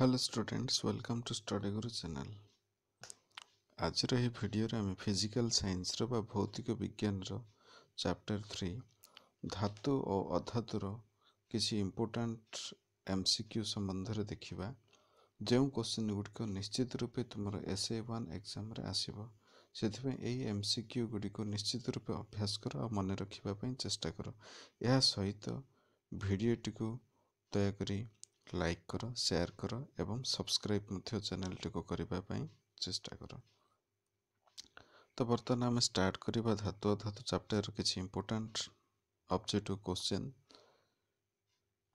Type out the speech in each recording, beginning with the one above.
hello students welcome to study guru channel ଆଜିର ଏହି ଭିଡ଼ିଓରେ ଆମେ ଫିଜିକାଲ୍ ସାଇନ୍ସର ବା ଭୌତିକ ବିଜ୍ଞାନର ଚାପ୍ଟର ଥ୍ରୀ ଧାତୁ ଓ ଅଧାତୁର କିଛି ଇମ୍ପୋର୍ଟାଣ୍ଟ ଏମ୍ ସି କ୍ୟୁ ସମ୍ବନ୍ଧରେ ଦେଖିବା ଯେଉଁ କୋଶ୍ଚିନ୍ ଗୁଡ଼ିକ ନିଶ୍ଚିତ ରୂପେ ତୁମର ଏସ୍ ଏ ୱାନ୍ ଏକ୍ସାମ୍ରେ ଆସିବ ସେଥିପାଇଁ ଏହି ଏମ୍ ସି କ୍ୟୁ ଗୁଡ଼ିକୁ ନିଶ୍ଚିତ ରୂପେ ଅଭ୍ୟାସ କର ଆଉ ମନେ ରଖିବା ପାଇଁ ଚେଷ୍ଟା କର ଏହା ସହିତ ଭିଡ଼ିଓଟିକୁ ଦୟାକରି ଲାଇକ୍ କର ସେୟାର୍ କର ଏବଂ ସବସ୍କ୍ରାଇବ୍ ମଧ୍ୟ ଚ୍ୟାନେଲଟିକୁ କରିବା ପାଇଁ ଚେଷ୍ଟା କର ତ ବର୍ତ୍ତମାନ ଆମେ ଷ୍ଟାର୍ଟ କରିବା ଧାତୁ ଧାତୁ ଚାପ୍ଟର୍ କିଛି important objective question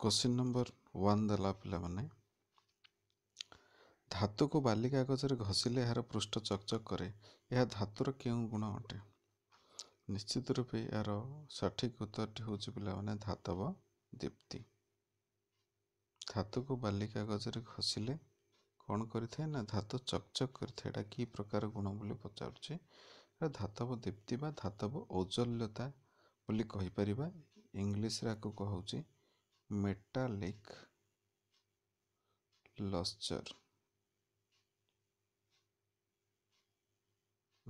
question number one ଦେଲା ପିଲାମାନେ ଧାତୁକୁ ବାଲି କାଗଜରେ ଘଷିଲେ ଏହାର ପୃଷ୍ଠ ଚକଚକ୍ କରେ ଏହା ଧାତୁର କେଉଁ ଗୁଣ ଅଟେ ନିଶ୍ଚିତ ରୂପେ ଏହାର ସଠିକ୍ ଉତ୍ତରଟି ହେଉଛି ପିଲାମାନେ ଧାତବ ଦୀପ୍ତି ଧାତୁକୁ ବାଲି କାଗଜରେ ଘଷିଲେ କ'ଣ କରିଥାଏ ନା ଧାତୁ ଚକଚକ୍ କରିଥାଏ ଏଇଟା କି ପ୍ରକାର ଗୁଣ ବୋଲି ପଚାରୁଛି ଏଇଟା ଧାତବ ଦୀପ୍ତି ବା ଧାତବ ଔଜଲ୍ୟତା ବୋଲି କହିପାରିବା ଇଂଲିଶରେ ଆକୁ କହୁଛି ମେଟାଲିକ୍ ଲସ୍ଚର୍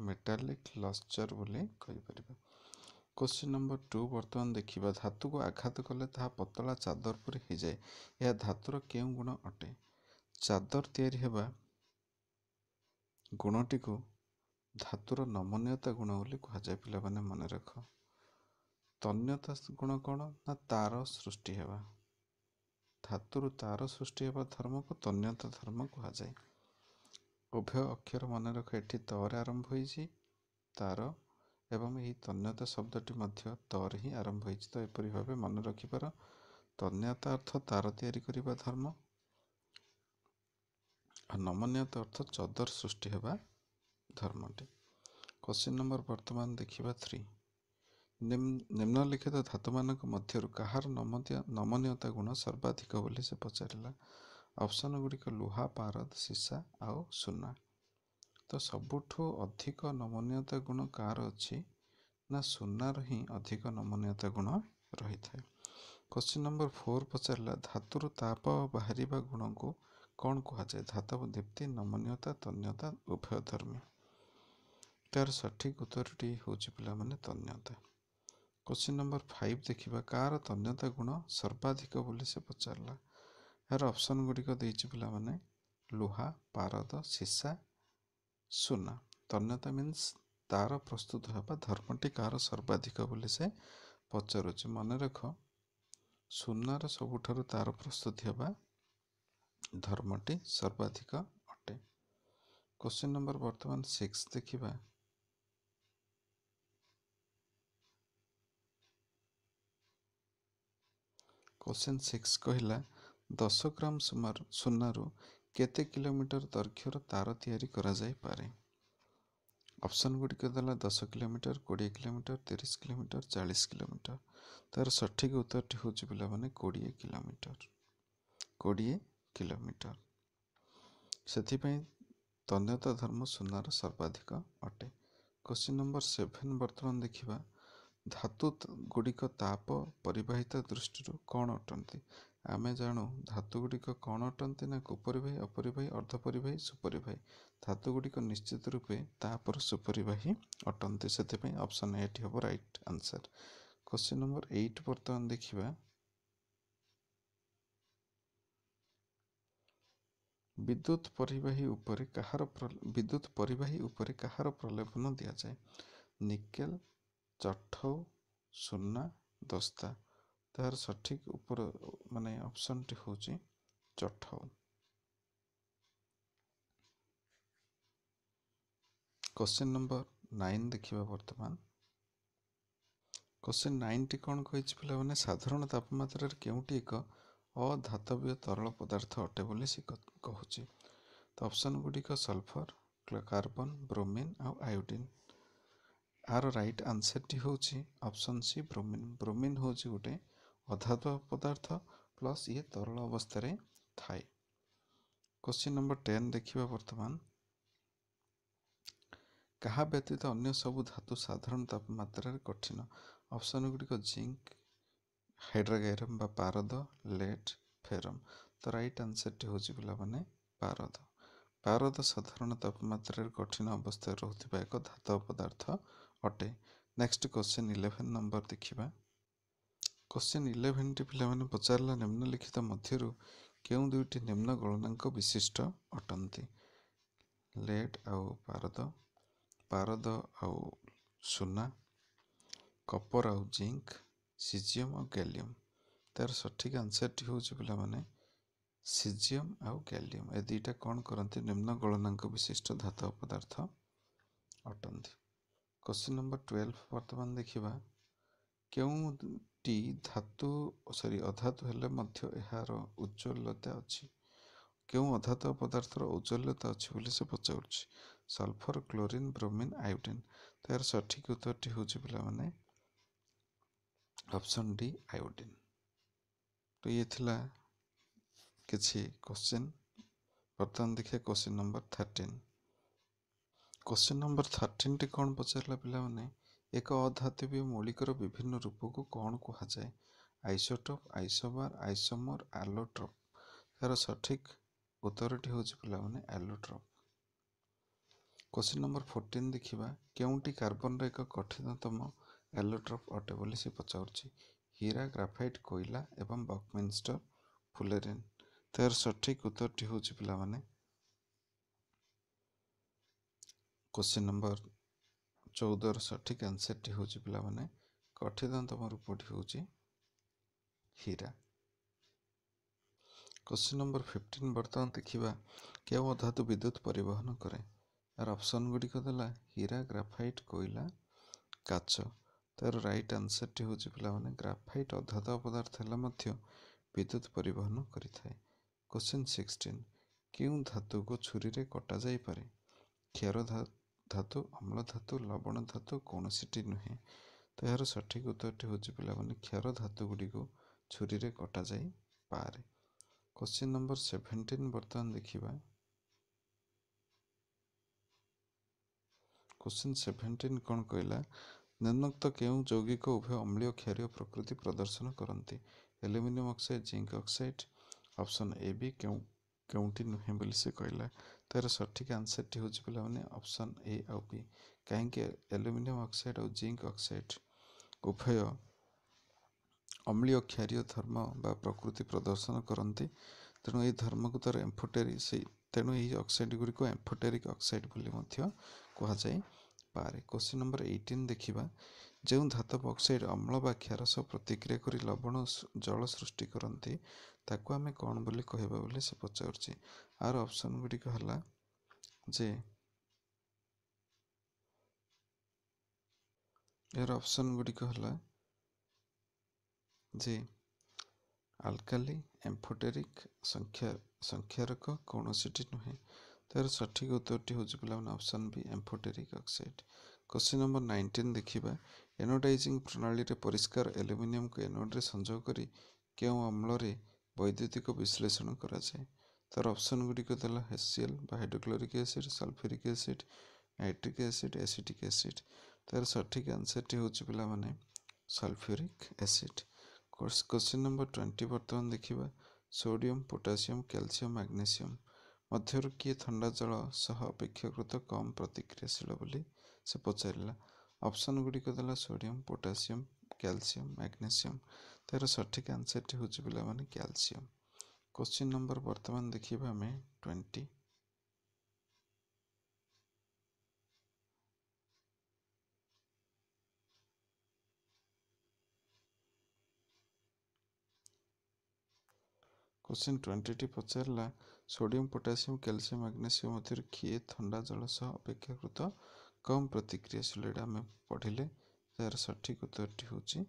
ମେଟାଲିକ୍ ଲସ୍ଚର୍ ବୋଲି କହିପାରିବା କୋଶ୍ଚିନ୍ ନମ୍ବର ଟୁ ବର୍ତ୍ତମାନ ଦେଖିବା ଧାତୁକୁ ଆଘାତ କଲେ ତାହା ପତଳା ଚାଦର ପରି ହୋଇଯାଏ ଏହା ଧାତୁର କେଉଁ ଗୁଣ ଅଟେ ଚାଦର ତିଆରି ହେବା ଗୁଣଟିକୁ ଧାତୁର ନମନୀୟତା ଗୁଣ ବୋଲି କୁହାଯାଏ ପିଲାମାନେ ମନେ ରଖ ତନ୍ୟତା ଗୁଣ କ'ଣ ନା ତାର ସୃଷ୍ଟି ହେବା ଧାତୁରୁ ତାର ସୃଷ୍ଟି ହେବା ଧର୍ମକୁ ତନ୍ୟତା ଧର୍ମ କୁହାଯାଏ ଉଭୟ ଅକ୍ଷର ମନେ ରଖ ଏଠି ତରେ ଆରମ୍ଭ ହୋଇଛି ତାର ଏବଂ ଏହି ତନ୍ୟତା ଶବ୍ଦଟି ମଧ୍ୟ ତରେ ହିଁ ଆରମ୍ଭ ହୋଇଛି ତ ଏପରି ଭାବେ ମନେ ରଖିବାର ତନ୍ୟତା ଅର୍ଥ ତାର ତିଆରି କରିବା ଧର୍ମ ଆଉ ନମନୀୟତା ଅର୍ଥ ଚଦର ସୃଷ୍ଟି ହେବା ଧର୍ମଟି କ୍ୱଶ୍ଚିନ୍ ନମ୍ବର ବର୍ତ୍ତମାନ ଦେଖିବା ଥ୍ରୀ ନିମ୍ନଲିଖିତ ଧାତୁମାନଙ୍କ ମଧ୍ୟରୁ କାହାର ନମନୀୟତା ଗୁଣ ସର୍ବାଧିକ ବୋଲି ସେ ପଚାରିଲା ଅପସନ୍ ଗୁଡ଼ିକ ଲୁହା ପାରଦ ସିସା ଆଉ ସୁନା ତ ସବୁଠୁ ଅଧିକ ନମନୀୟତା ଗୁଣ କାହାର ଅଛି ନା ସୁନାର ହିଁ ଅଧିକ ନମନୀୟତା ଗୁଣ ରହିଥାଏ କ୍ୱଶ୍ଚିନ୍ ନମ୍ବର ଫୋର୍ ପଚାରିଲା ଧାତୁରୁ ତାପ ବାହାରିବା ଗୁଣକୁ କ'ଣ କୁହାଯାଏ ଧାତବ ଦୀପ୍ତି ନମନୀୟତା ତନ୍ୟତା ଧର୍ମ ତା'ର ସଠିକ ଉତ୍ତରଟି ହେଉଛି ପିଲାମାନେ ତନ୍ୟତା କ୍ୱଶ୍ଚିନ୍ ନମ୍ବର ଫାଇଭ୍ ଦେଖିବା କାହାର ତନ୍ୟତା ଗୁଣ ସର୍ବାଧିକ ବୋଲି ସେ ପଚାରିଲା ଏହାର ଅପସନ୍ ଗୁଡ଼ିକ ଦେଇଛି ପିଲାମାନେ ଲୁହା ପାରଦ ସିସା ସୁନା ତନ୍ୟତା ମିନ୍ସ ତା'ର ପ୍ରସ୍ତୁତ ହେବା ଧର୍ମଟି କାହାର ସର୍ବାଧିକ ବୋଲି ସେ ପଚାରୁଛି ମନେ ରଖ ସୁନାର ସବୁଠାରୁ ତା'ର ପ୍ରସ୍ତୁତି ହେବା ଧର୍ମଟି ସର୍ବାଧିକ ଅଟେ କୋଶ୍ଚିନ୍ ନମ୍ବର ବର୍ତ୍ତମାନ ସିକ୍ସ ଦେଖିବା କୋଶ୍ଚିନ୍ ସିକ୍ସ କହିଲା ଦଶ ଗ୍ରାମ ସୁନାରୁ କେତେ କିଲୋମିଟର ଦୈର୍ଘ୍ୟର ତାର ତିଆରି କରାଯାଇପାରେ ଅପସନ୍ ଗୁଡ଼ିକ ଦେଲା ଦଶ କିଲୋମିଟର କୋଡ଼ିଏ କିଲୋମିଟର ତିରିଶ କିଲୋମିଟର ଚାଳିଶ କିଲୋମିଟର ତା'ର ସଠିକ ଉତ୍ତରଟି ହେଉଛି ପିଲାମାନେ କୋଡ଼ିଏ କିଲୋମିଟର କୋଡ଼ିଏ କିଲୋମିଟର ସେଥିପାଇଁ ତନ୍ୟତା ଧର୍ମ ସୁନାର ସର୍ବାଧିକ ଅଟେ କ୍ୱେଶ୍ଚିନ୍ ନମ୍ବର ସେଭେନ୍ ବର୍ତ୍ତମାନ ଦେଖିବା ଧାତୁ ଗୁଡ଼ିକ ତାପ ପରିବାହିତା ଦୃଷ୍ଟିରୁ କ'ଣ ଅଟନ୍ତି ଆମେ ଜାଣୁ ଧାତୁଗୁଡ଼ିକ କ'ଣ ଅଟନ୍ତି ନା କୁପରିବାହୀ ଅପରିବାହୀ ଅର୍ଦ୍ଧପରିବାହୀ ସୁପରିବାହୀ ଧାତୁଗୁଡ଼ିକ ନିଶ୍ଚିତ ରୂପେ ତାପରେ ସୁପରିବାହୀ ଅଟନ୍ତି ସେଥିପାଇଁ ଅପସନ୍ ଏଇଟ୍ ହେବ right answer question number eight ବର୍ତ୍ତମାନ ଦେଖିବା ବିଦ୍ୟୁତ୍ ପରିବାହୀ ଉପରେ କାହାର ବିଦ୍ୟୁତ୍ ପରିବାହୀ ଉପରେ କାହାର ପ୍ରଲୋଭନ ଦିଆଯାଏ ନିକେଲ ଚଠଉ ସୁନା ଦସ୍ତା ତାହାର ସଠିକ୍ ଉପର ମାନେ ଅପସନ୍ଟି ହେଉଛି ଚଠଉ କୋଶ୍ଚିନ୍ ନମ୍ବର ନାଇନ୍ ଦେଖିବା ବର୍ତ୍ତମାନ କୋଶ୍ଚିନ୍ ନାଇନ୍ଟି କ'ଣ କହିଛି ପିଲାମାନେ ସାଧାରଣ ତାପମାତ୍ରାରେ କେଉଁଠି ଏକ ଅଧାତବ୍ୟ ତରଳ ପଦାର୍ଥ ଅଟେ ବୋଲି ସେ କହୁଛି ତ ଅପସନ୍ ଗୁଡ଼ିକ ସଲଫର କାର୍ବନ ବ୍ରୋମିନ୍ ଆଉ ଆୟୋଡ଼ିନ୍ ଆର ରାଇଟ୍ ଆନ୍ସରଟି ହେଉଛି ଅପସନ୍ ସି ବ୍ରୋମିନ୍ ବ୍ରୋମିନ୍ ହେଉଛି ଗୋଟେ ଅଧାତୁ ପଦାର୍ଥ ପ୍ଲସ୍ ଇଏ ତରଳ ଅବସ୍ଥାରେ ଥାଏ କ୍ୱଶ୍ଚିନ୍ ନମ୍ବର ଟେନ୍ ଦେଖିବା ବର୍ତ୍ତମାନ କାହା ବ୍ୟତୀତ ଅନ୍ୟ ସବୁ ଧାତୁ ସାଧାରଣ ତାପମାତ୍ରାରେ କଠିନ ଅପସନ୍ ଗୁଡ଼ିକ ଜିଙ୍କ ହାଇଡ୍ରାଗାଇରମ୍ ବା ପାରଦ ଲେଟ୍ ଫେରମ୍ ତ ରାଇଟ୍ ଆନ୍ସର୍ଟି ହେଉଛି ପିଲାମାନେ ପାରଦ ପାରଦ ସାଧାରଣ ତାପମାତ୍ରାରେ କଠିନ ଅବସ୍ଥାରେ ରହୁଥିବା ଏକ ଧାତବ ପଦାର୍ଥ ଅଟେ ନେକ୍ସଟ କ୍ୱଶ୍ଚିନ୍ ଇଲେଭେନ୍ ନମ୍ବର ଦେଖିବା କୋଶ୍ଚିନ୍ ଇଲେଭେନ୍ଟି ପିଲାମାନେ ପଚାରିଲା ନିମ୍ନଲିଖିତ ମଧ୍ୟରୁ କେଉଁ ଦୁଇଟି ନିମ୍ନ ଗଣନାଙ୍କ ବିଶିଷ୍ଟ ଅଟନ୍ତି ଲେଟ୍ ଆଉ ପାରଦ ପାରଦ ଆଉ ସୁନା କପର ଆଉ ଜିଙ୍କ ସିଜିୟମ୍ ଆଉ କ୍ୟାଲିୟମ୍ ତାର ସଠିକ୍ ଆନ୍ସର୍ଟି ହେଉଛି ପିଲାମାନେ ସିଜିୟମ୍ ଆଉ କ୍ୟାଲିୟମ୍ ଏ ଦୁଇଟା କ'ଣ କରନ୍ତି ନିମ୍ନ ଗଣନାଙ୍କ ବିଶିଷ୍ଟ ଧାତବ ପଦାର୍ଥ ଅଟନ୍ତି କୋଶ୍ଚିନ୍ ନମ୍ବର ଟୁଏଲ୍ଭ ବର୍ତ୍ତମାନ ଦେଖିବା କେଉଁ ଟି ଧାତୁ ସରି ଅଧାତୁ ହେଲେ ମଧ୍ୟ ଏହାର ଉଜ୍ଜଲତା ଅଛି କେଉଁ ଅଧାତୁ ପଦାର୍ଥର ଉଜ୍ଜ୍ୱଲତା ଅଛି ବୋଲି ସେ ପଚାରୁଛି ସଲଫର କ୍ଲୋରିନ୍ ବ୍ରୋମିନ୍ ଆୟୋଡିନ୍ ତ ଏହାର ସଠିକ ଉତ୍ତରଟି ହେଉଛି ପିଲାମାନେ ଅପସନ୍ ଡି ଆୟୋଡିନ୍ ତ ଇଏ ଥିଲା କିଛି କୋଶ୍ଚିନ୍ ବର୍ତ୍ତମାନ ଦେଖିବା question number thirteen question number ଥାର୍ଟିନ୍ଟି କ'ଣ ପଚାରିଲା ପିଲାମାନେ ଏକ ଅଧାତବୀୟ ମୌଳିକର ବିଭିନ୍ନ ରୂପକୁ କ'ଣ କୁହାଯାଏ ଆଇସୋଟପ୍ ଆଇସୋମାର ଆଇସୋମର ଆଲୋଟ୍ରପ୍ ଏହାର ସଠିକ୍ ଉତ୍ତରଟି ହେଉଛି ପିଲାମାନେ ଆଲୋଟ୍ରପ୍ କ୍ୱେଶ୍ଚିନ୍ ନମ୍ବର ଫୋର୍ଟିନ୍ ଦେଖିବା କେଉଁଟି କାର୍ବନର ଏକ କଠିନତମ ଆଲୋଟ୍ରପ୍ ଅଟେ ବୋଲି ସେ ପଚାରୁଛି ହୀରା ଗ୍ରାଫାଇଟ୍ କୋଇଲା ଏବଂ ବକମିନ୍ଷ୍ଟର ଫୁଲେରିନ୍ ତା'ର ସଠିକ୍ ଉତ୍ତରଟି ହେଉଛି ପିଲାମାନେ କ୍ୱେଶ୍ଚିନ୍ ନମ୍ବର ଚଉଦର ସଠିକ୍ ଆନ୍ସରଟି ହେଉଛି ପିଲାମାନେ କଠିଦନ୍ତମ ରୂପଟି ହେଉଛି ହୀରା କୋଶ୍ଚିନ୍ ନମ୍ବର ଫିଫ୍ଟିନ୍ ବର୍ତ୍ତମାନ ଦେଖିବା କେଉଁ ଅଧାତୁ ବିଦ୍ୟୁତ ପରିବହନ କରେ ଏହାର ଅପସନ୍ ଗୁଡ଼ିକ ଦେଲା ହୀରା ଗ୍ରାଫାଇଟ୍ କୋଇଲା କାଚ ତା'ର ରାଇଟ୍ ଆନ୍ସରଟି ହେଉଛି ପିଲାମାନେ ଗ୍ରାଫାଇଟ୍ ଅଧାତ ପଦାର୍ଥ ହେଲେ ମଧ୍ୟ ବିଦ୍ୟୁତ ପରିବହନ କରିଥାଏ କୋଶ୍ଚିନ୍ ସିକ୍ସଟିନ୍ କେଉଁ ଧାତୁକୁ ଛୁରୀରେ କଟାଯାଇପାରେ କ୍ଷୀର ଧା ଧାତୁ ଅମ୍ଳ ଧାତୁ ଲବଣ ଧାତୁ କୌଣସିଟି ନୁହେଁ ତ ଏହାର ସଠିକ ଉତ୍ତରଟି ହେଉଛି ପିଲାମାନେ କ୍ଷାର ଗୁଡ଼ିକୁ ଛୁରୀରେ କଟାଯାଇପାରେ କ୍ୱଶ୍ଚିନ୍ ନମ୍ବର ସେଭେଣ୍ଟିନ୍ ବର୍ତ୍ତମାନ ଦେଖିବା କ୍ୱଶ୍ଚିନ୍ ସେଭେଣ୍ଟିନ୍ କ'ଣ କହିଲା ନିମ୍ନୋକ୍ତ କେଉଁ ଯୌଗିକ ଉଭୟ ଅମ୍ଳୀୟ କ୍ଷାରୀୟ ପ୍ରକୃତି ପ୍ରଦର୍ଶନ କରନ୍ତି aluminium oxide zinc oxide option A B କେଉଁ କେଉଁଠି ନୁହେଁ ବୋଲି ସେ କହିଲା तर सठिक आन्सर टी चाहिँ पहिला अप्सन ए आउ बी काहीँक एलुमिनयम अक्साइड आउ जिंक अक्साइड उभय अम्लीय क्षरिय धर्म वा प्रकृति प्रदर्शन कति तेणु यही धर्मको तर एम्फोटेरि तेणु यही अक्सइड गुडिक एम्फोटेरिक अक्सइड पनि कहाँ पारे क्वेश्चन नम्बर एटिन देखि ଯେଉଁ ଧାତବ ଅକ୍ସାଇଡ଼ ଅମ୍ଳ ବା କ୍ଷାର ସହ ପ୍ରତିକ୍ରିୟା କରି ଲବଣ ଜଳ ସୃଷ୍ଟି କରନ୍ତି ତାକୁ ଆମେ କ'ଣ ବୋଲି କହିବା ବୋଲି ସେ ପଚାରୁଛି ଆର ଅପସନ୍ ଗୁଡ଼ିକ ହେଲା ଯେ ଏହାର ଅପସନ୍ ଗୁଡ଼ିକ ହେଲା ଯେ ଆଲକାଲି ଏମ୍ଫୋଟେରିକ ସଂଖ୍ୟା ସଂଖ୍ୟାରକ କୌଣସିଟି ନୁହେଁ ତାର ସଠିକ ଉତ୍ତରଟି ହେଉଛି ପିଲାମାନେ option B amphoteric oxide question number nineteen ଦେଖିବା ଏନୋଡାଇଜିଂ ପ୍ରଣାଳୀରେ ପରିଷ୍କାର ଆଲୁମିନିୟମକୁ ଏନୋଡ଼ରେ ସଂଯୋଗ କରି କେଉଁ ଅମ୍ଳରେ ବୈଦ୍ୟୁତିକ ବିଶ୍ଳେଷଣ କରାଯାଏ ତା'ର ଅପସନ୍ ଗୁଡ଼ିକ ଦେଲା ହେସିଏଲ୍ ବା hydrochloric acid sulphuric acid nitric acid acidic acid ତା'ର ସଠିକ୍ ଆନ୍ସରଟି ହେଉଛି ପିଲାମାନେ ସଲଫ୍ୟୁରିକ୍ ଆସିଡ଼ କୋର୍ସ କ୍ୱେଶ୍ଚିନ୍ ନମ୍ବର ଟ୍ୱେଣ୍ଟି ବର୍ତ୍ତମାନ ଦେଖିବା ସୋଡ଼ିୟମ୍ ପୋଟାସିୟମ୍ କ୍ୟାଲସିୟମ୍ ମାଗ୍ନେସିୟମ୍ ମଧ୍ୟରୁ କିଏ ଥଣ୍ଡା ଜଳ ସହ ଅପେକ୍ଷାକୃତ କମ୍ ପ୍ରତିକ୍ରିୟାଶୀଳ ବୋଲି ସେ ପଚାରିଲା ଅପସନ୍ ଗୁଡ଼ିକ ଦେଲା ସୋଡ଼ିୟମ୍ ପୋଟାସିୟମ୍ କ୍ୟାଲସିୟମ୍ ମ୍ୟାଗ୍ନେସିୟମ୍ ତାର ସଠିକ୍ ଆନ୍ସର୍ଟି ହେଉଛି ପିଲାମାନେ କ୍ୟାଲସିୟମ୍ କୋଶ୍ଚିନ୍ ନମ୍ବର ବର୍ତ୍ତମାନ ଦେଖିବା ଆମେ ଟ୍ୱେଣ୍ଟି କୋଶ୍ଚିନ୍ ଟ୍ୱେଣ୍ଟିଟି ପଚାରିଲା ସୋଡ଼ିୟମ୍ ପୋଟାସିୟମ୍ କ୍ୟାଲସିୟମ୍ ମାଗ୍ନେସିୟମ୍ ମଧ୍ୟରୁ କିଏ ଥଣ୍ଡା ଜଳ ସହ ଅପେକ୍ଷାକୃତ କମ୍ ପ୍ରତିକ୍ରିୟାଶୀଳ ଏଇଟା ଆମେ ପଢ଼ିଲେ ତା'ର ସଠିକ୍ ଉତ୍ତରଟି ହେଉଛି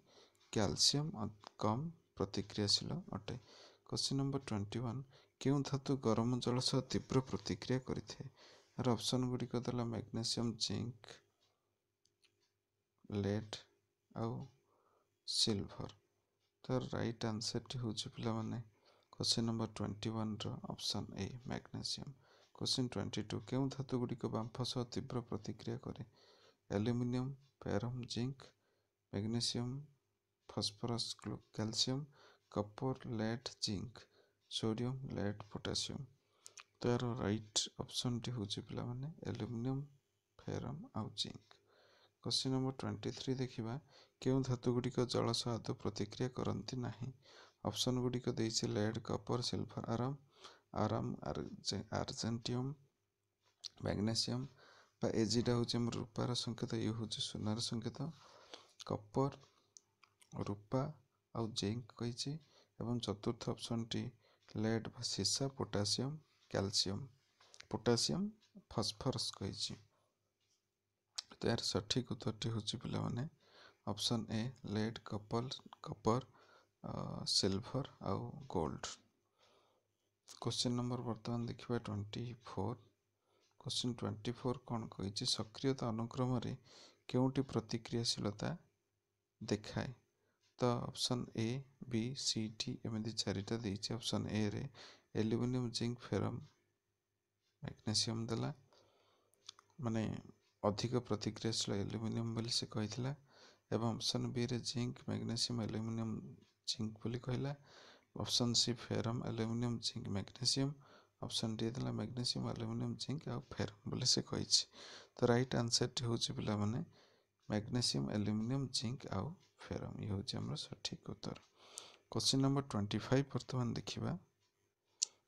କ୍ୟାଲସିୟମ୍ କମ୍ ପ୍ରତିକ୍ରିୟାଶୀଳ ଅଟେ କ୍ୱେଶ୍ଚିନ୍ ନମ୍ବର ଟ୍ୱେଣ୍ଟି ୱାନ୍ କେଉଁ ଧାତୁ ଗରମ ଜଳ ସହ ତୀବ୍ର ପ୍ରତିକ୍ରିୟା କରିଥାଏ ଏହାର ଅପସନ୍ ଗୁଡ଼ିକ ଦେଲା ମ୍ୟାଗ୍ନେସିୟମ୍ ଜିଙ୍କ୍ ଲେଡ୍ ଆଉ ସିଲଭର୍ ତା'ର ରାଇଟ୍ ଆନ୍ସର୍ଟି ହେଉଛି ପିଲାମାନେ କ୍ୱେଶ୍ଚିନ୍ ନମ୍ବର ଟ୍ୱେଣ୍ଟି ୱାନ୍ର option A magnesium question twenty two କେଉଁ ଧାତୁଗୁଡ଼ିକ ବାମ୍ଫ ସହ ତୀବ୍ର ପ୍ରତିକ୍ରିୟା କରେ aluminium ferrum zinc magnesium phosphorus calcium copper lead zinc sodium lead potassium ତ ଏହାର ରାଇଟ୍ ଅପସନ୍ଟି ହେଉଛି ପିଲାମାନେ ଆଲୁମିନିୟମ୍ ଫେରମ୍ ଆଉ zinc question number twenty three ଦେଖିବା କେଉଁ ଧାତୁଗୁଡ଼ିକ ଜଳ ସହ ଆଦୌ ପ୍ରତିକ୍ରିୟା କରନ୍ତି ନାହିଁ ଅପସନ୍ ଗୁଡ଼ିକ ଦେଇଛି ଲେଡ଼୍ କପର୍ ସିଲଭର୍ ଆରମ୍ ଆରାମ ଆର୍ଜେଣ୍ଟିୟମ୍ ମ୍ୟାଗ୍ନେସିୟମ୍ ବା ଏଜିଟା ହେଉଛି ଆମର ରୂପାର ସଂକେତ ଇଏ ହେଉଛି ସୁନାର ସଂକେତ କପର ରୂପା ଆଉ ଜିଙ୍କ କହିଛି ଏବଂ ଚତୁର୍ଥ ଅପସନ୍ଟି ଲେଡ୍ ବା ସିସା ପୋଟାସିୟମ୍ କ୍ୟାଲସିୟମ୍ ପୋଟାସିୟମ୍ ଫସଫରସ୍ କହିଛି ତ ଏହାର ସଠିକ୍ ଉତ୍ତରଟି ହେଉଛି ପିଲାମାନେ ଅପସନ୍ ଏ ଲେଡ୍ କପଲ୍ କପର୍ ସିଲ୍ଭର୍ ଆଉ ଗୋଲ୍ଡ କୋଶ୍ଚିନ୍ ନମ୍ବର ବର୍ତ୍ତମାନ ଦେଖିବା twenty four question twenty four କ'ଣ କହିଛି ସକ୍ରିୟତା ଅନୁକ୍ରମରେ କେଉଁଠି ପ୍ରତିକ୍ରିୟାଶୀଳତା ଦେଖାଏ ତ option A B C D ଏମିତି ଚାରିଟା ଦେଇଛି ଅପସନ୍ ଏରେ ଏଲୁମିନିୟମ୍ ଜିଙ୍କ୍ ଫେରମ୍ ମ୍ୟାଗ୍ନେସିୟମ୍ ଦେଲା ମାନେ ଅଧିକ ପ୍ରତିକ୍ରିୟାଶୀଳ ଏଲୁମିନିୟମ୍ ବୋଲି ସେ କହିଥିଲା ଏବଂ ଅପସନ୍ ବିରେ ଜିଙ୍କ୍ ମ୍ୟାଗ୍ନେସିୟମ୍ ଏଲୁମିନିୟମ୍ ଜିଙ୍କ୍ ବୋଲି କହିଲା option C ferrum aluminium zinc magnesium option D थी मैग्नीशियम एल्युमिनियम जिंक आ फेरम बोले से कही तो रईट आंसर टी हूँ पे मैग्नीशियम एल्युमिनियम जिंक आ फेरम ये हूँ आम सठिक उत्तर क्वेश्चन नंबर ट्वेंटी फाइव बर्तमान देखा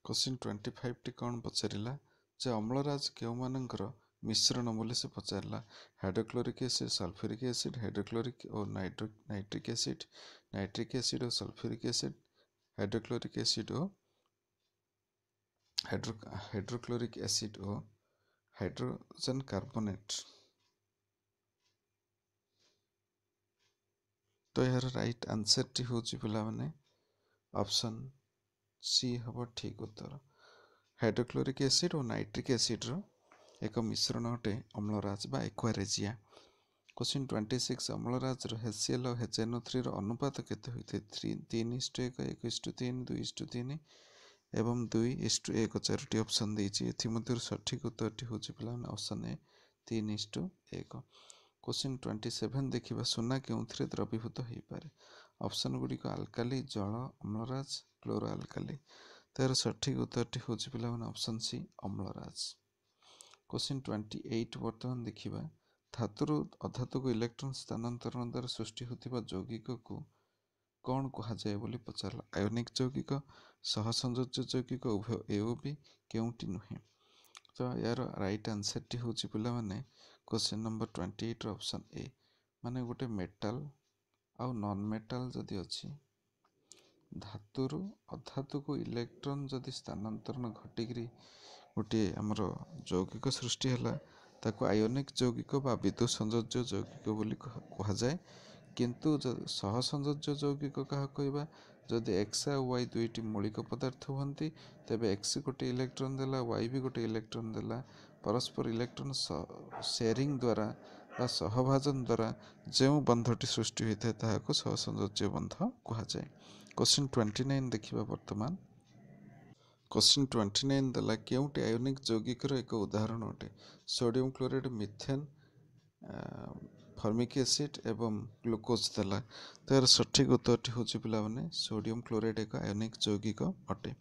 क्वेश्चन ट्वेंटी फाइव टी कौन पचारा जो अम्लराज के मिश्रण बोले से पचारा hydrochloric acid sulphuric acid hydrochloric और नाइट्रिक एसिड नाइट्रिक एसिड और सल्फ्यूरिक एसिड হাইড্ৰক্লৰিক এচিড অ' হাইড্ৰ হাইড্ৰক্লৰিক এচিড অ' হাইড্ৰজেন কাৰ্বনেট ত ইয়াৰ ৰাইট আনচাৰটি হ'ল পেলাই মানে অপশ্যন চি হ'ব ঠিক উত্তৰ হাইড্ৰক্লৰিক এচিড আৰু নাইট্ৰিক এচিডৰ এক মিশ্ৰণ অটে অম্লৰাজ বা একুৱাৰেজিয়া କୋଶ୍ଚିନ୍ ଟ୍ୱେଣ୍ଟି ସିକ୍ସ ଅମ୍ଳରାଜର ହେଚ୍ ସି ଏଲ୍ ଆଉ ହେଚ୍ ଏନ୍ ଓ ଥ୍ରୀର ଅନୁପାତ କେତେ ହୋଇଥାଏ ଥ୍ରୀ ତିନି ଇଷ୍ଟ ଏକ ଏକ ଇଷ୍ଟ ତିନି ଦୁଇ ଇଷ୍ଟ ତିନି ଏବଂ ଦୁଇ ଇଷ୍ଟ ଏକ ଚାରୋଟି ଅପସନ୍ ଦେଇଛି ଏଥିମଧ୍ୟରୁ ସଠିକ୍ ଉତ୍ତରଟି ହେଉଛି ପିଲାମାନେ ଅପସନ୍ ଏ ତିନି ଇଷ୍ଟ ଏକ କୋଶ୍ଚିନ୍ ଟ୍ୱେଣ୍ଟି ସେଭେନ୍ ଦେଖିବା ସୁନା କେଉଁଥିରେ ଦ୍ରବୀଭୂତ ହୋଇପାରେ ଅପସନ୍ ଗୁଡ଼ିକ ଆଲକାଲି ଜଳ ଅମ୍ଳରାଜ କ୍ଲୋରୋ ଆଲକାଲି ତେର ସଠିକ୍ ଉତ୍ତରଟି ହେଉଛି ପିଲାମାନେ ଅପସନ୍ ସି ଅମ୍ଳରାଜ କୋଶ୍ଚିନ୍ ଟ୍ୱେଣ୍ଟି ଏଇଟ୍ ବର୍ତ୍ତମାନ ଦେଖିବା ଧାତୁରୁ ଅଧାତୁକୁ ଇଲେକ୍ଟ୍ରନ୍ ସ୍ଥାନାନ୍ତରଣ ଦ୍ୱାରା ସୃଷ୍ଟି ହେଉଥିବା ଯୌଗିକକୁ କ'ଣ କୁହାଯାଏ ବୋଲି ପଚାରିଲା ଆୟୋନିକ ଯୌଗିକ ସହ ସଂଯୋଜ ଯୌଗିକ ଉଭୟ ଏଓ ବି କେଉଁଟି ନୁହେଁ ତ ଏହାର ରାଇଟ୍ ଆନ୍ସରଟି ହେଉଛି ପିଲାମାନେ କୋଶ୍ଚିନ୍ ନମ୍ବର ଟ୍ୱେଣ୍ଟି ଏଇଟ୍ର ଅପସନ୍ ଏ ମାନେ ଗୋଟେ ମେଟାଲ ଆଉ ନନ୍ ମେଟାଲ ଯଦି ଅଛି ଧାତୁରୁ ଅଧାତୁକୁ ଇଲେକ୍ଟ୍ରନ୍ ଯଦି ସ୍ଥାନାନ୍ତରଣ ଘଟିକିରି ଗୋଟିଏ ଆମର ଯୌଗିକ ସୃଷ୍ଟି ହେଲା ତାକୁ ଆୟୋନିକ ଯୌଗିକ ବା ବିଦ୍ୟୁତ ସଂଯୋଜ୍ୟ ଯୌଗିକ ବୋଲି କୁହାଯାଏ କିନ୍ତୁ ସହ ସଂଯୋଜ୍ୟ ଯୌଗିକ କାହା କହିବା ଯଦି ଏକ୍ସ ଆଉ ୱାଇ ଦୁଇଟି ମୌଳିକ ପଦାର୍ଥ ହୁଅନ୍ତି ତେବେ ଏକ୍ସ ଗୋଟେ ଇଲେକ୍ଟ୍ରନ୍ ଦେଲା ୱାଇ ବି ଗୋଟେ ଇଲେକ୍ଟ୍ରନ୍ ଦେଲା ପରସ୍ପର ଇଲେକ୍ଟ୍ରନ୍ ସେୟାରିଂ ଦ୍ୱାରା ବା ସହଭାଜନ ଦ୍ୱାରା ଯେଉଁ ବନ୍ଧଟି ସୃଷ୍ଟି ହୋଇଥାଏ ତାହାକୁ ସହସଂଯୋଜ୍ୟ ବନ୍ଧ କୁହାଯାଏ କୋଶ୍ଚିନ୍ ଟ୍ୱେଣ୍ଟି ନାଇନ୍ ଦେଖିବା ବର୍ତ୍ତମାନ କ୍ୱଶ୍ଚିନ୍ ଟ୍ୱେଣ୍ଟି ନାଇନ୍ ଦେଲା କେଉଁଟି ଆୟୋନିକ୍ ଯୌଗିକର ଏକ ଉଦାହରଣ ଅଟେ sodium chloride methane formic acid ଏବଂ ଗ୍ଲୁକୋଜ୍ ଦେଲା ତ ଏହାର ସଠିକ୍ ଉତ୍ତରଟି ହେଉଛି ପିଲାମାନେ ସୋଡ଼ିୟମ୍ କ୍ଲୋରାଇଡ଼୍ ଏକ ଆୟୋନିକ୍ ଯୌଗିକ ଅଟେ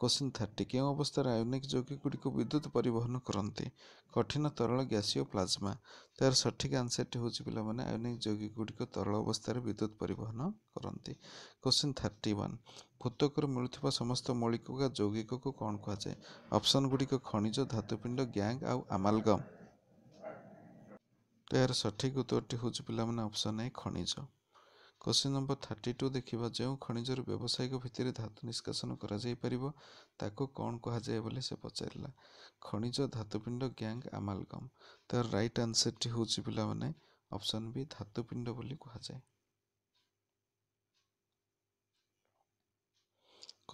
କ୍ୱଶ୍ଚିନ୍ ଥାର୍ଟି କେଉଁ ଅବସ୍ଥାରେ ଆୟୋନିକ୍ ଯୌଗିକ ଗୁଡ଼ିକୁ ବିଦ୍ୟୁତ୍ ପରିବହନ କରନ୍ତି କଠିନ ତରଳ ଗ୍ୟାସୀୟ ପ୍ଲାଜମା ତାହାର ସଠିକ୍ ଆନ୍ସର୍ଟି ହେଉଛି ପିଲାମାନେ ଆୟୋନିକ ଯୌଗିକ ଗୁଡ଼ିକ ତରଳ ଅବସ୍ଥାରେ ବିଦ୍ୟୁତ୍ ପରିବହନ କରନ୍ତି କୋଶ୍ଚିନ୍ ଥାର୍ଟି ୱାନ୍ ଭୂତକରୁ ମିଳୁଥିବା ସମସ୍ତ ମୌଳିକ ବା ଯୌଗିକକୁ କ'ଣ କୁହାଯାଏ ଅପ୍ସନ୍ ଗୁଡ଼ିକ ଖଣିଜ ଧାତୁପିଣ୍ଡ ଗ୍ୟାଙ୍ଗ ଆଉ ଆମାଲଗମ୍ ତ ଏହାର ସଠିକ୍ ଉତ୍ତରଟି ହେଉଛି ପିଲାମାନେ ଅପ୍ସନ୍ ଏ ଖଣିଜ କୋଶ୍ଚିନ୍ ନମ୍ବର ଥାର୍ଟି ଟୁ ଦେଖିବା ଯେଉଁ ଖଣିଜର ବ୍ୟବସାୟିକ ଭିତ୍ତିରେ ଧାତୁ ନିଷ୍କାସନ କରାଯାଇପାରିବ ତାକୁ କ'ଣ କୁହାଯାଏ ବୋଲି ସେ ପଚାରିଲା ଖଣିଜ ଧାତୁପିଣ୍ଡ ଗ୍ୟାଙ୍ଗ ଆମାଲଗମ୍ ତା'ର ରାଇଟ୍ ଆନ୍ସରଟି ହେଉଛି ପିଲାମାନେ ଅପସନ୍ ବି ଧାତୁପିଣ୍ଡ ବୋଲି କୁହାଯାଏ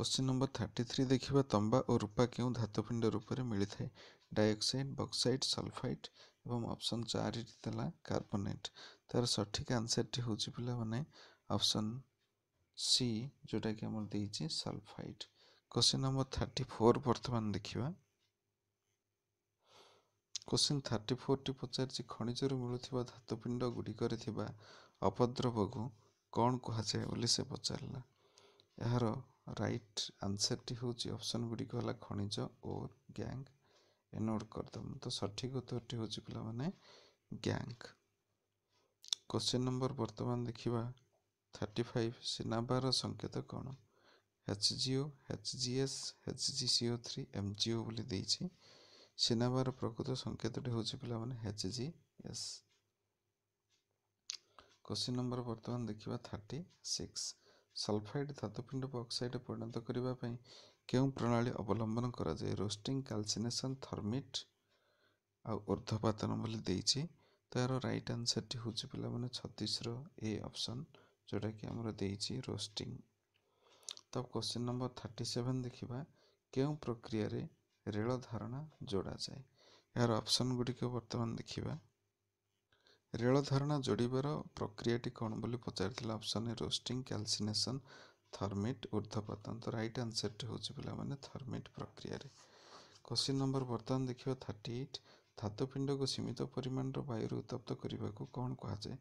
କୋଶ୍ଚିନ୍ ନମ୍ବର ଥାର୍ଟି ଥ୍ରୀ ଦେଖିବା ତମ୍ବା ଓ ରୂପା କେଉଁ ଧାତୁପିଣ୍ଡ ରୂପରେ ମିଳିଥାଏ ଡାଇଅକ୍ସାଇଡ଼ ବକ୍ସାଇଡ଼ ସଲଫାଇଡ ଏବଂ ଅପସନ୍ ଚାରିଟି ଥିଲା କାର୍ବୋନେଟ୍ ତା'ର ସଠିକ୍ ଆନ୍ସର୍ଟି ହେଉଛି ପିଲାମାନେ ଅପସନ୍ ସି ଯେଉଁଟାକି ଆମର ଦେଇଛି sulphite question number thirty four ବର୍ତ୍ତମାନ ଦେଖିବା କ୍ୱେଶ୍ଚିନ୍ ଥାର୍ଟି ଫୋର୍ଟି ପଚାରିଛି ଖଣିଜରୁ ମିଳୁଥିବା ଧାତୁପିଣ୍ଡ ଗୁଡ଼ିକରେ ଥିବା ଅପଦ୍ରବକୁ କ'ଣ କୁହାଯାଏ ବୋଲି ସେ ପଚାରିଲା ଏହାର ରାଇଟ୍ ଆନ୍ସର୍ଟି ହେଉଛି ଅପସନ୍ ଗୁଡ଼ିକ ହେଲା ଖଣିଜ ଓ ଗ୍ୟାଙ୍ଗ ନୋଟ୍ କରିଦେବୁ ତ ସଠିକ ଉତ୍ତରଟି ହେଉଛି ପିଲାମାନେ ଗ୍ୟାଙ୍ଗ କୋଶ୍ଚିନ୍ ନମ୍ବର ବର୍ତ୍ତମାନ ଦେଖିବା ଥାର୍ଟି ଫାଇଭ ସିନାବାର ସଙ୍କେତ କ'ଣ H G H G S H G C three M G ବୋଲି ଦେଇଛି ସିନାବାର ପ୍ରକୃତ ସଂକେତଟି ହେଉଛି ପିଲାମାନେ H G S question number ବର୍ତ୍ତମାନ ଦେଖିବା ଥାର୍ଟି ସିକ୍ସ ସଲଫାଇଡ ଧାତୁପିଣ୍ଡକୁ ଅକ୍ସାଇଡ ପରିଣତ କରିବା ପାଇଁ କେଉଁ ପ୍ରଣାଳୀ ଅବଲମ୍ବନ କରାଯାଏ ରୋଷ୍ଟିଂ କାଲ୍ସିନେସନ୍ ଥର୍ମିଟ୍ ଆଉ ଉର୍ଦ୍ଧପାତନ ବୋଲି ଦେଇଛି ତ ଏହାର ରାଇଟ୍ ଆନ୍ସରଟି ହେଉଛି ପିଲାମାନେ ଛତିଶର ଏ ଅପସନ୍ ଯେଉଁଟାକି ଆମର ଦେଇଛି ରୋଷ୍ଟିଂ ତ କୋଶ୍ଚିନ୍ ନମ୍ବର ଥାର୍ଟି ସେଭେନ୍ ଦେଖିବା କେଉଁ ପ୍ରକ୍ରିୟାରେ ରେଳ ଧାରଣା ଯୋଡ଼ାଯାଏ ଏହାର ଅପସନ୍ ଗୁଡ଼ିକ ବର୍ତ୍ତମାନ ଦେଖିବା ରେଳ ଧାରଣା ଯୋଡ଼ିବାର ପ୍ରକ୍ରିୟାଟି କ'ଣ ବୋଲି ପଚାରିଥିଲା ଅପସନ୍ ଏ ରୋଷ୍ଟିଂ କ୍ୟାଲସିନେସନ୍ ଥର୍ମିଟ୍ ଉର୍ଦ୍ଧ୍ୱପାତ ତ ରାଇଟ୍ ଆନ୍ସର୍ଟି ହେଉଛି ପିଲାମାନେ ଥର୍ମିଟ୍ ପ୍ରକ୍ରିୟାରେ କୋଶ୍ଚିନ୍ ନମ୍ବର ବର୍ତ୍ତମାନ ଦେଖିବା ଥାର୍ଟି ଏଇଟ୍ ଧାତୁପିଣ୍ଡକୁ ସୀମିତ ପରିମାଣର ବାୟୁରେ ଉତ୍ତପ୍ତ କରିବାକୁ କ'ଣ କୁହାଯାଏ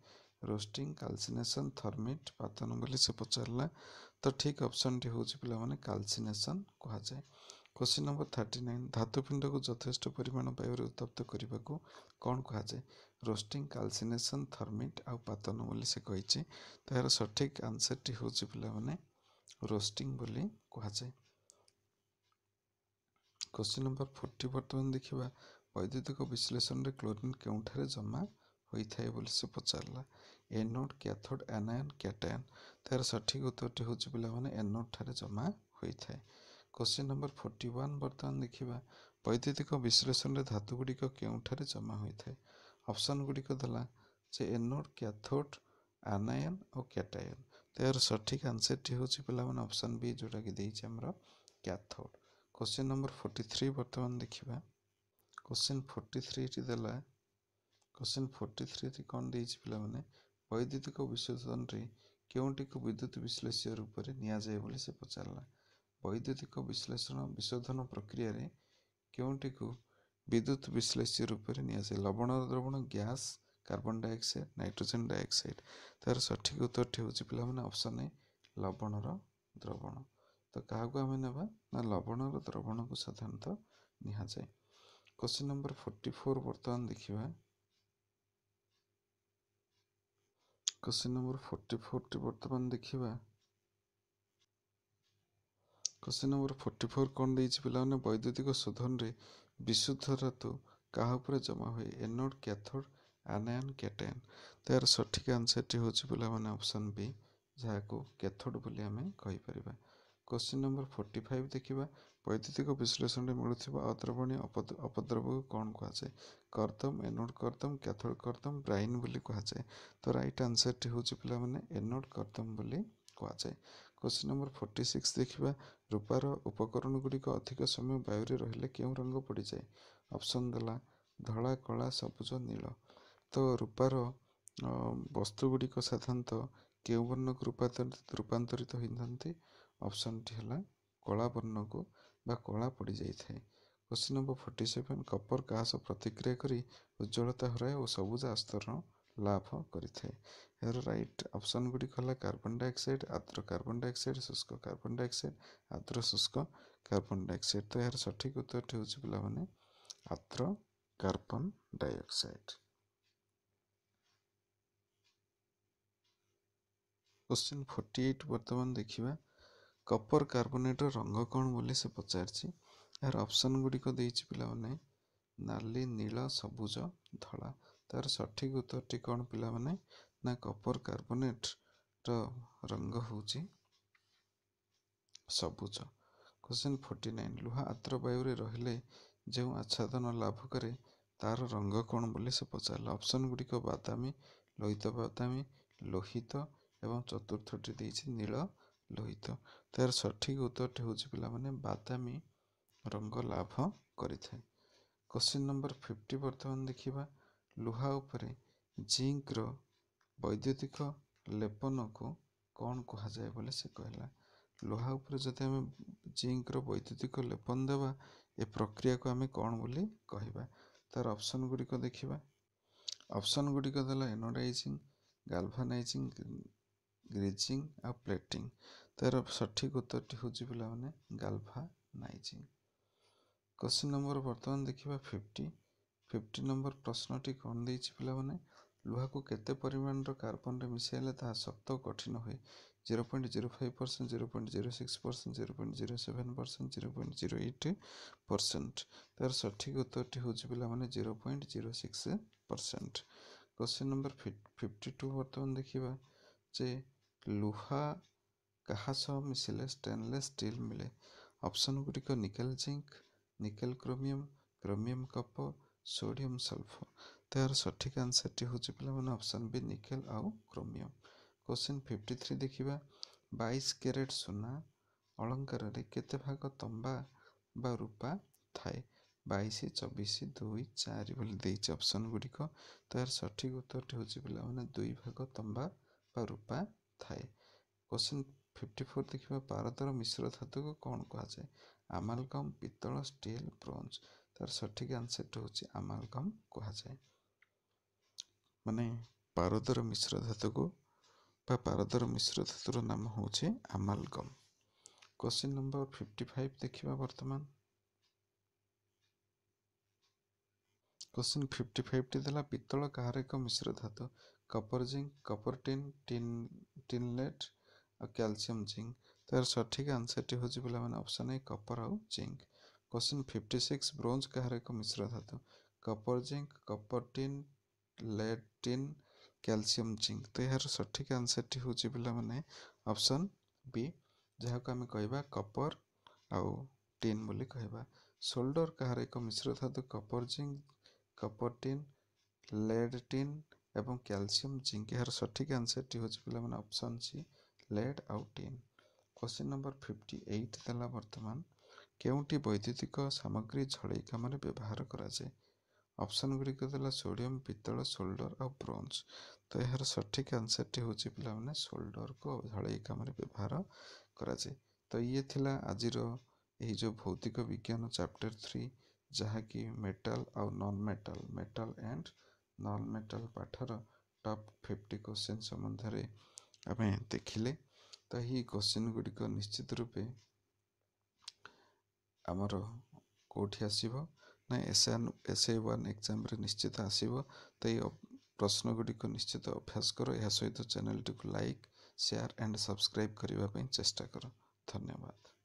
ରୋଷ୍ଟିଂ କାଲ୍ସିନେସନ୍ ଥର୍ମିଟ୍ ପାତନ ବୋଲି ସେ ପଚାରିଲା ତ ଠିକ୍ ଅପସନ୍ଟି ହେଉଛି ପିଲାମାନେ କାଲ୍ସିନେସନ୍ କୁହାଯାଏ କୋଶ୍ଚିନ୍ ନମ୍ବର ଥାର୍ଟି ନାଇନ୍ ଧାତୁପିଣ୍ଡକୁ ଯଥେଷ୍ଟ ପରିମାଣ ବାୟୁରେ ଉତ୍ତପ୍ତ କରିବାକୁ କ'ଣ କୁହାଯାଏ ରୋଷ୍ଟିଂ କାଲ୍ସିନେସନ୍ ଥର୍ମିଟ୍ ଆଉ ପାତନ ବୋଲି ସେ କହିଛି ତ ଏହାର ସଠିକ୍ ଆନ୍ସର୍ଟି ହେଉଛି ପିଲାମାନେ ରୋଷ୍ଟିଂ ବୋଲି କୁହାଯାଏ କ୍ୱେଶ୍ଚିନ୍ ନମ୍ବର ଫୋର୍ଟି ବର୍ତ୍ତମାନ ଦେଖିବା ବୈଦ୍ୟୁତିକ ବିଶ୍ଳେଷଣରେ କ୍ଲୋରିନ୍ କେଉଁଠାରେ ଜମା ହୋଇଥାଏ ବୋଲି ସେ ପଚାରିଲା ଏନୋଟ୍ କ୍ୟାଥୋଡ୍ ଆନାୟନ୍ କ୍ୟାଟାୟନ୍ ତାହାର ସଠିକ୍ ଉତ୍ତରଟି ହେଉଛି ପିଲାମାନେ ଏନୋଟ୍ ଠାରେ ଜମା ହୋଇଥାଏ କ୍ୱେଶ୍ଚିନ୍ ନମ୍ବର ଫୋର୍ଟି ୱାନ୍ ବର୍ତ୍ତମାନ ଦେଖିବା ବୈଦ୍ୟୁତିକ ବିଶ୍ଳେଷଣରେ ଧାତୁଗୁଡ଼ିକ କେଉଁଠାରେ ଜମା ହୋଇଥାଏ ଅପସନ୍ ଗୁଡ଼ିକ ଦେଲା ଯେ ଏନୋଟ୍ କ୍ୟାଥୋଡ୍ ଆନାୟନ୍ ଓ କ୍ୟାଟାୟନ୍ तर सठिक आन्सर टी पपसन वि जोटाकिम cathode question number forty three बर्तमान देखा कोन फोर्टी थ्री टे देला किन् फोर्टी कन् पहिले वैद्युतिक विशोधन के विद्युत निया रूपले नियाँ से पचारला वैद्युतिक विश्लेषण विशोधन प्रक्रिय के विद्युत विश्लेष्य रूपले निया लबण द्रवण gas carbon dioxide nitrogen dioxide ତାହାର ସଠିକ୍ ଉତ୍ତରଟି ହେଉଛି ପିଲାମାନେ ଅପସନ୍ ଏ ଲବଣର ଦ୍ରବଣ ତ କାହାକୁ ଆମେ ନେବା ନା ଲବଣର ଦ୍ରବଣକୁ ସାଧାରଣତଃ ନିହାଯାଏ କ୍ୱେଶ୍ଚିନ୍ ନମ୍ବର ଫୋର୍ଟି ଫୋର୍ ବର୍ତ୍ତମାନ ଦେଖିବା କ୍ୱେଶ୍ଚିନ୍ ନମ୍ବର ଫୋର୍ଟି ଫୋର୍ଟି ବର୍ତ୍ତମାନ ଦେଖିବା କ୍ୱେଶ୍ଚିନ୍ ନମ୍ବର ଫୋର୍ଟି ଫୋର୍ କ'ଣ ଦେଇଛି ପିଲାମାନେ ବୈଦ୍ୟୁତିକ ଶୋଧନରେ ବିଶୁଦ୍ଧ ଧାତୁ କାହା ଉପରେ ଜମା ହୁଏ ଏନୋଡ଼ କ୍ୟାଥୋଡ଼ ଆନାୟନ୍ କେଟେନ୍ ତ ଏହାର ସଠିକ୍ ଆନ୍ସର୍ଟି ହେଉଛି ପିଲାମାନେ ଅପସନ୍ ବି ଯାହାକୁ କେଥୋଡ଼୍ ବୋଲି ଆମେ କହିପାରିବା କୋଶ୍ଚିନ୍ ନମ୍ବର ଫୋର୍ଟି ଫାଇଭ୍ ଦେଖିବା ବୈଦ୍ୟୁତିକ ବିଶ୍ଳେଷଣରେ ମିଳୁଥିବା ଅଦ୍ରବଣୀ ଅପଦ୍ରବକୁ କ'ଣ କୁହାଯାଏ କର୍ଦ୍ଦମ ଏନୋଡ୍ କର୍ଦ୍ଦମ କ୍ୟାଥୋଡ୍ କର୍ଦ୍ଦମ ବ୍ରାଇନ୍ ବୋଲି କୁହାଯାଏ ତ ରାଇଟ୍ ଆନ୍ସର୍ଟି ହେଉଛି ପିଲାମାନେ ଏନୋଡ୍ କର୍ଦ୍ଦମ ବୋଲି କୁହାଯାଏ କୋଶ୍ଚିନ୍ ନମ୍ବର ଫୋର୍ଟି ସିକ୍ସ ଦେଖିବା ରୂପାର ଉପକରଣଗୁଡ଼ିକ ଅଧିକ ସମୟ ବାୟୁରେ ରହିଲେ କେଉଁ ରଙ୍ଗ ପଡ଼ିଯାଏ ଅପସନ୍ ଦେଲା ଧଳା କଳା ସବୁଜ ନୀଳ ତ ରୂପାର ବସ୍ତୁ ଗୁଡ଼ିକ ସାଧାରଣତଃ କେଉଁ ବର୍ଣ୍ଣକୁ ରୂପାନ୍ତରିତ ରୂପାନ୍ତରିତ ହୋଇଥାନ୍ତି ଅପସନ୍ଟି ହେଲା କଳା ବର୍ଣ୍ଣକୁ ବା କଳା ପଡ଼ିଯାଇଥାଏ question number forty seven copper କାହା ସହ ପ୍ରତିକ୍ରିୟା କରି ଉଜ୍ଜଳତା ହରାଏ ଓ ସବୁଜ ଆସ୍ତରଣ ଲାଭ କରିଥାଏ ଏହାର ରାଇଟ୍ ଅପସନ୍ ଗୁଡ଼ିକ ହେଲା କାର୍ବନ୍ ଡାଇଅକ୍ସାଇଡ୍ ଆଦ୍ର କାର୍ବନ୍ ଡାଇଅକ୍ସାଇଡ୍ ଶୁଷ୍କ କାର୍ବନ୍ ଡାଇଅକ୍ସାଇଡ୍ ଆଦ୍ର ଶୁଷ୍କ କାର୍ବନ୍ ଡାଇଅକ୍ସାଇଡ୍ ତ ଏହାର ସଠିକ୍ ଉତ୍ତରଟି ହେଉଛି ପିଲାମାନେ ଆଦ୍ର carbon dioxide question forty eight ବର୍ତ୍ତମାନ ଦେଖିବା କପର୍ କାର୍ବୋନେଟ୍ର ରଙ୍ଗ କ'ଣ ବୋଲି ସେ ପଚାରିଛି ଏହାର ଅପସନ୍ ଗୁଡ଼ିକ ଦେଇଛି ପିଲାମାନେ ନାଲି ନୀଳ ସବୁଜ ଧଳା ତା'ର ସଠିକ ଉତ୍ତରଟି କ'ଣ ପିଲାମାନେ ନା କପର୍ କାର୍ବୋନେଟ୍ର ରଙ୍ଗ ହେଉଛି ସବୁଜ କୋଶ୍ଚିନ୍ ଫର୍ଟି ନାଇନ୍ ଲୁହା ଆତ୍ର ବାୟୁରେ ରହିଲେ ଯେଉଁ ଆଚ୍ଛାଦନ ଲାଭ କରେ ତା'ର ରଙ୍ଗ କ'ଣ ବୋଲି ସେ ପଚାରିଲା ଅପସନ୍ ଗୁଡ଼ିକ ବାଦାମୀ ଲୋହିତ ବାଦାମୀ ଲୋହିତ ଏବଂ ଚତୁର୍ଥଟି ଦେଇଛି ନୀଳ ଲୋହିତ ତ ଏହାର ସଠିକ ଉତ୍ତରଟି ହେଉଛି ପିଲାମାନେ ବାଦାମି ରଙ୍ଗ ଲାଭ କରିଥାଏ କ୍ୱେଶ୍ଚିନ୍ ନମ୍ବର ଫିଫ୍ଟି ବର୍ତ୍ତମାନ ଦେଖିବା ଲୁହା ଉପରେ ଜିଙ୍କର ବୈଦ୍ୟୁତିକ ଲେପନକୁ କ'ଣ କୁହାଯାଏ ବୋଲି ସେ କହିଲା ଲୁହା ଉପରେ ଯଦି ଆମେ ଜିଙ୍କର ବୈଦ୍ୟୁତିକ ଲେପନ ଦେବା ଏ ପ୍ରକ୍ରିୟାକୁ ଆମେ କ'ଣ ବୋଲି କହିବା ତା'ର ଅପସନ୍ ଗୁଡ଼ିକ ଦେଖିବା ଅପସନ୍ ଗୁଡ଼ିକ ଦେଲା ଏନୋଡାଇଜିଂ ଗାଲଭାନାଇଜିଂ ଗ୍ରିଜିଂ ଆଉ ପ୍ଲେଟିଂ ତା'ର ସଠିକ୍ ଉତ୍ତରଟି ହେଉଛି ପିଲାମାନେ ଗାଲଫା ନାଇଜିଂ କୋଶ୍ଚିନ୍ ନମ୍ବର ବର୍ତ୍ତମାନ ଦେଖିବା ଫିଫ୍ଟି ଫିଫ୍ଟି ନମ୍ବର ପ୍ରଶ୍ନଟି କ'ଣ ଦେଇଛି ପିଲାମାନେ ଲୁହାକୁ କେତେ ପରିମାଣର କାର୍ବନରେ ମିଶାଇଲେ ତାହା ଶକ୍ତ କଠିନ ହୁଏ zero point zero five percent zero point zero six percent zero point zero seven percent zero point zero eight percent ତା'ର ସଠିକ୍ ଉତ୍ତରଟି ହେଉଛି ପିଲାମାନେ zero point zero six percent question number fifty two ବର୍ତ୍ତମାନ ଦେଖିବା ଯେ ଲୁହା କାହା ସହ ମିଶିଲେ ଷ୍ଟେନ୍ଲେସ୍ ଷ୍ଟିଲ୍ ମିଳେ ଅପସନ୍ ଗୁଡ଼ିକ nickel zinc nickel chromium chromium କପ ସୋଡ଼ିୟମ୍ ସଲ୍ଫର୍ ତାହାର ସଠିକ୍ ଆନ୍ସର୍ଟି ହେଉଛି ପିଲାମାନେ ଅପସନ୍ ବି ନିକେଲ୍ ଆଉ କ୍ରୋମିୟମ୍ କୋଶ୍ଚିନ୍ ଫିଫ୍ଟି ଥ୍ରୀ ଦେଖିବା ବାଇଶ କ୍ୟାରେଟ୍ ସୁନା ଅଳଙ୍କାରରେ କେତେ ଭାଗ ତମ୍ବା ବା ରୂପା ଥାଏ ବାଇଶ ଚବିଶ ଦୁଇ ଚାରି ବୋଲି ଦେଇଛି ଅପସନ୍ ଗୁଡ଼ିକ ତାହାର ସଠିକ୍ ଉତ୍ତରଟି ହେଉଛି ପିଲାମାନେ ଦୁଇ ଭାଗ ତମ୍ବା ବା ରୂପା ଥାଏ କ୍ୱେଶ୍ଚିନ୍ ଫିଫ୍ଟି ଫୋର୍ ଦେଖିବା ଭାରତର ମିଶ୍ର ଧାତୁକୁ କ'ଣ କୁହାଯାଏ ଆମାଲକମ୍ ପିତ୍ତଳ ଷ୍ଟିଲ୍ ବ୍ରୋଞ୍ଜ ତା'ର ସଠିକ୍ ଆନ୍ସର୍ଟି ହେଉଛି ଆମାଲକମ୍ କୁହାଯାଏ ମାନେ ପାରଦର ମିଶ୍ର ଧାତୁକୁ ବା ପାରଦର ମିଶ୍ର ଧାତୁର ନାମ ହେଉଛି amalgam question number fifty five ଦେଖିବା ବର୍ତ୍ତମାନ କ୍ୱେଶ୍ଚିନ୍ ଫିଫ୍ଟି ଫାଇଭଟି ଦେଲା ପିତ୍ତଳ କାହାର ଏକ ମିଶ୍ର ଧାତୁ copper zinc copper tin tin ଟିନଲେଟ୍ ଆଉ କ୍ୟାଲସିୟମ୍ ଜିଙ୍କ୍ ତ ଏହାର ସଠିକ୍ ଆନ୍ସର୍ଟି ହେଉଛି ପିଲାମାନେ ଅପସନ୍ ଏ କପର୍ ଆଉ zinc question fifty six bronze କାହାର ଏକ ମିଶ୍ର ଧାତୁ copper zinc copper tin lead tin calcium zinc ତ ଏହାର ସଠିକ୍ ଆନ୍ସର୍ଟି ହେଉଛି ପିଲାମାନେ ଅପସନ୍ ବି ଯାହାକୁ ଆମେ କହିବା କପର୍ ଆଉ ଟିନ୍ ବୋଲି କହିବା ସୋଲ୍ଡର୍ କାହାର ଏକ ମିଶ୍ର ଧାତୁ copper zinc copper tin lead tin ଏବଂ କ୍ୟାଲସିୟମ ଜିଙ୍କ ଏହାର ସଠିକ୍ ଆନ୍ସର୍ଟି ହେଉଛି ପିଲାମାନେ ଅପସନ୍ ସି ଲେଡ୍ ଆଉ tin question number fifty eight ଦେଲା ବର୍ତ୍ତମାନ କେଉଁଠି ବୈଦ୍ୟୁତିକ ସାମଗ୍ରୀ ଛଡ଼େଇ କାମରେ ବ୍ୟବହାର କରାଯାଏ ଅପସନ୍ ଗୁଡ଼ିକ ଦେଲା ସୋଡ଼ିୟମ ପିତ୍ତଳ ସୋଲଡର ଆଉ ବ୍ରୋଞ୍ଜ ତ ଏହାର ସଠିକ୍ ଆନ୍ସର୍ଟି ହେଉଛି ପିଲାମାନେ ସୋଲଡରକୁ ଝଳେଇ କାମରେ ବ୍ୟବହାର କରାଯାଏ ତ ଇଏ ଥିଲା ଆଜିର ଏହି ଯେଉଁ ଭୌତିକ ବିଜ୍ଞାନ ଚାପ୍ଟର ଥ୍ରୀ ଯାହାକି ମେଟାଲ ଆଉ non metal metal and non metal ପାଠର ଟପ୍ ଫିଫ୍ଟି କୋଶ୍ଚିନ୍ ସମ୍ବନ୍ଧରେ ଆମେ ଦେଖିଲେ ତ ଏହି କୋଶ୍ଚିନ୍ ଗୁଡ଼ିକ ନିଶ୍ଚିତ ରୂପେ ଆମର କେଉଁଠି ଆସିବ ନା ଏସ୍ ଆନ୍ ଏସ୍ ଏ ୱାନ୍ ଏକ୍ସାମ୍ରେ ନିଶ୍ଚିତ ଆସିବ ତ ଏହି ପ୍ରଶ୍ନଗୁଡ଼ିକ ନିଶ୍ଚିତ ଅଭ୍ୟାସ କର ଏହା ସହିତ ଚ୍ୟାନେଲ୍ଟିକୁ ଲାଇକ୍ ସେୟାର୍ ଆଣ୍ଡ ସବସ୍କ୍ରାଇବ୍ କରିବା ପାଇଁ ଚେଷ୍ଟା କର ଧନ୍ୟବାଦ